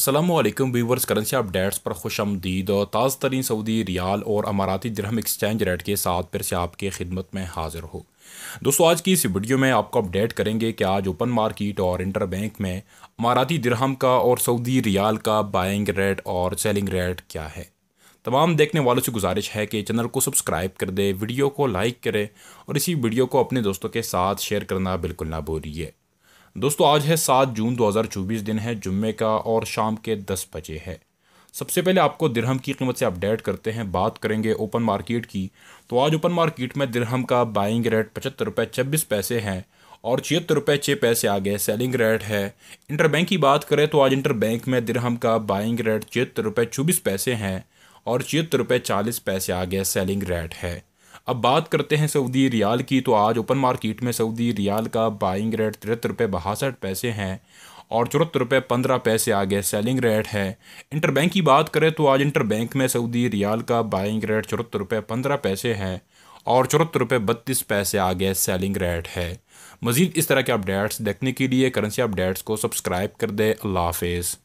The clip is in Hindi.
असलम व्यूवर्स करेंसी अपडेट्स पर खुश आमदीद ताज़ तरीन सऊदी रियाल और अमाराती दरहम एक्सचेंज रेट के साथ फिर से आपके खिदमत में हाजिर हो दोस्तों आज की इस वीडियो में आपको अपडेट करेंगे कि आज ओपन मार्केट और इंटर बैंक में अमाराती दरहम का और सऊदी रियाल का बाइंग रेट और सेलिंग रेट क्या है तमाम देखने वालों से गुजारिश है कि चैनल को सब्सक्राइब कर दे वीडियो को लाइक करें और इसी वीडियो को अपने दोस्तों के साथ शेयर करना बिल्कुल ना भूलिए दोस्तों आज है सात जून 2024 दिन है जुम्मे का और शाम के दस बजे है सबसे पहले आपको दिरहम की कीमत से अपडेट करते हैं बात करेंगे ओपन मार्केट की तो आज ओपन मार्केट में दिरहम का बाइंग रेट पचहत्तर रुपये छब्बीस पैसे हैं और छिहत्तर रुपये छः पैसे आ गए सेलिंग रेट है इंटरबैंक की बात करें तो आज इंटरबैंक में दिरहम का बाइंग रेट छिहत्तर रुपये चौबीस पैसे हैं और छिहत्तर रुपये चालीस पैसे आ गए सेलिंग रेट है अब बात करते हैं सऊदी रियाल की तो आज ओपन मार्केट में सऊदी रियाल का बाइंग रेट तिरहत्तर रुपये बासठ पैसे हैं और चौहत्तर रुपये पंद्रह पैसे आगे सेलिंग रेट है इंटरबैंक की बात करें तो आज इंटर बैंक में सऊदी रियाल का बाइंग रेट चौहत्तर रुपये पंद्रह पैसे हैं और चौहत्तर रुपये बत्तीस पैसे आगे सेलिंग रेट है मज़ीद इस तरह के अपडेट्स देखने के लिए करेंसी अपडेट्स को सब्सक्राइब कर दें अल्लाह हाफिज़